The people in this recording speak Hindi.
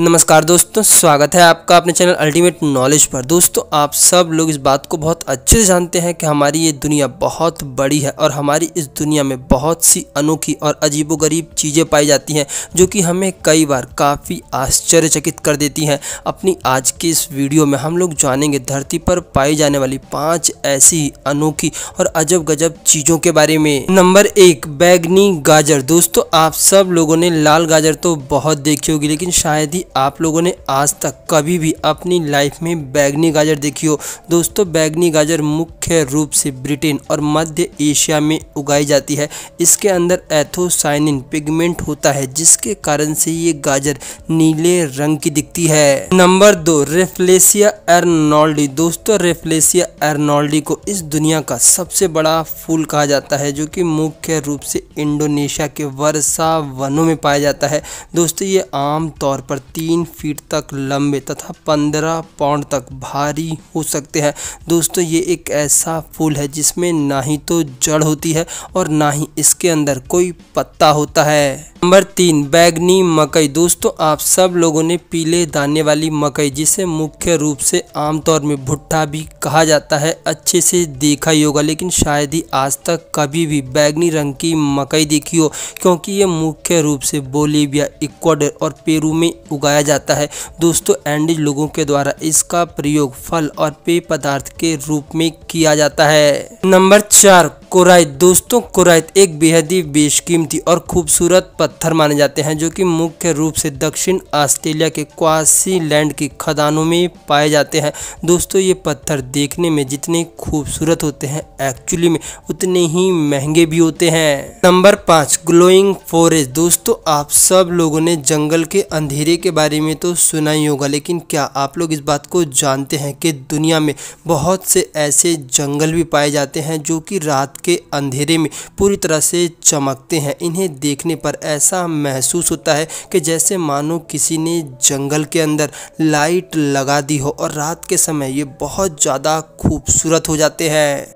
नमस्कार दोस्तों स्वागत है आपका अपने चैनल अल्टीमेट नॉलेज पर दोस्तों आप सब लोग इस बात को बहुत अच्छे से जानते हैं कि हमारी ये दुनिया बहुत बड़ी है और हमारी इस दुनिया में बहुत सी अनोखी और अजीबोगरीब चीज़ें पाई जाती हैं जो कि हमें कई बार काफ़ी आश्चर्यचकित कर देती हैं अपनी आज की इस वीडियो में हम लोग जानेंगे धरती पर पाई जाने वाली पाँच ऐसी अनोखी और अजब गजब चीज़ों के बारे में नंबर एक बैगनी गाजर दोस्तों आप सब लोगों ने लाल गाजर तो बहुत देखी होगी लेकिन शायद ही आप लोगों ने आज तक कभी भी अपनी लाइफ में बैगनी गाजर देखी हो दोस्तों बैगनी गाजर मुख्य रूप से ब्रिटेन और मध्य एशिया में उगाई जाती है इसके अंदर एथोसाइनिन पिगमेंट होता है जिसके कारण से ये गाजर नीले रंग की दिखती है नंबर दो रेफ्लेसिया एर्नोल्डी दोस्तों रेफ्लेसिया एर्नोल्डी को इस दुनिया का सबसे बड़ा फूल कहा जाता है जो कि मुख्य रूप से इंडोनेशिया के वर्षा वनों में पाया जाता है दोस्तों ये आमतौर पर तीन फीट तक लंबे तथा पंद्रह पाउंड तक भारी हो सकते हैं दोस्तों ये एक ऐसा फूल है जिसमें ना ही तो जड़ होती है और ना ही इसके अंदर कोई पत्ता होता है नंबर तीन बैगनी मकई दोस्तों आप सब लोगों ने पीले दाने वाली मकई जिसे मुख्य रूप से आमतौर में भुट्टा भी कहा जाता है अच्छे से देखा ही होगा लेकिन शायद ही आज तक कभी भी बैगनी रंग की मकई देखी हो क्योंकि ये मुख्य रूप से बोलीविया इक्वाडर और पेरू में उगा उगाया जाता है दोस्तों एंडीज लोगों के द्वारा इसका प्रयोग फल और पेय पदार्थ के रूप में किया जाता है नंबर चार कोराइट दोस्तों कोराइट एक बेहद ही बेशकीमती और खूबसूरत पत्थर माने जाते हैं जो कि मुख्य रूप से दक्षिण ऑस्ट्रेलिया के क्वासी लैंड की खदानों में पाए जाते हैं दोस्तों ये पत्थर देखने में जितने खूबसूरत होते हैं एक्चुअली में उतने ही महंगे भी होते हैं नंबर पाँच ग्लोइंग फॉरेस्ट दोस्तों आप सब लोगों ने जंगल के अंधेरे के बारे में तो सुना ही होगा लेकिन क्या आप लोग इस बात को जानते हैं कि दुनिया में बहुत से ऐसे जंगल भी पाए जाते हैं जो कि रात के अंधेरे में पूरी तरह से चमकते हैं इन्हें देखने पर ऐसा महसूस होता है कि जैसे मानो किसी ने जंगल के अंदर लाइट लगा दी हो और रात के समय ये बहुत ज़्यादा खूबसूरत हो जाते हैं